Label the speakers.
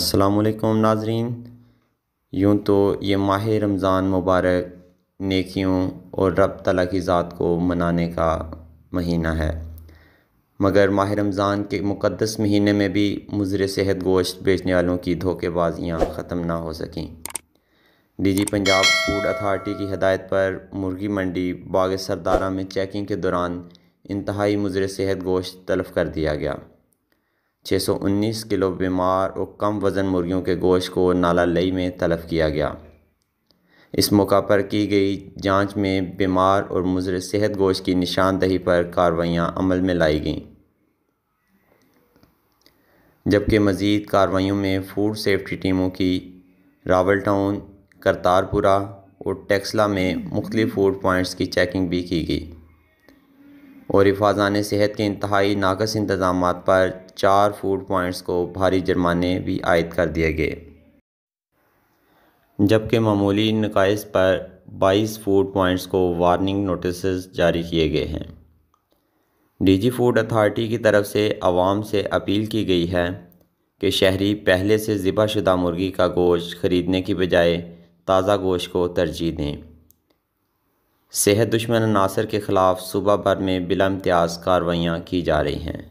Speaker 1: अस्सलाम नाजरीन यूँ तो ये माह रमज़ान मुबारक नेकियों और रब तला की ज़ात को मनाने का महीना है मगर माह रमज़ान के मुकद्दस महीने में भी मुजर सेहत गोश्त बेचने वालों की धोखेबाजियाँ ख़त्म ना हो सकें डीजी पंजाब फूड अथार्टी की हदायत पर मुर्गी मंडी बाग सरदारा में चेकिंग के दौरान इंतहाई मुजर सेहत गोश्त तलफ कर दिया गया छः सौ उन्नीस किलो बीमार और कम वज़न मुर्गियों के गोश्त को लई में तलब किया गया इस मौका पर की गई जांच में बीमार और मुजर सेहत गोश्त की निशानदही पर कार्रवाइयाँ अमल में लाई गईं जबकि मज़ीद कार्रवाइयों में फूड सेफ्टी टीमों की रावल टाउन करतारपुरा और टेक्सला में मुख्तलिफ फूड पॉइंट्स की चेकिंग भी की गई और हिफाजान सेहत के इंतहाई नाकस इंतज़ाम पर चार फूड पॉइंट्स को भारी जुर्माने भी आयद कर दिए गए जबकि मामूली नकाइस पर 22 फूड पॉइंट्स को वार्निंग नोटिस जारी किए गए हैं डीजी फूड अथार्टी की तरफ से आवाम से अपील की गई है कि शहरी पहले से ज़िबा शुदा मुर्गी का गोश्त ख़रीदने की बजाय ताज़ा गोश्त को तरजीह दें सेहत दुश्मन अनासर के ख़िलाफ़ सूबा भर में बिला इम्तियाज़ कार्रवाइयाँ की जा रही हैं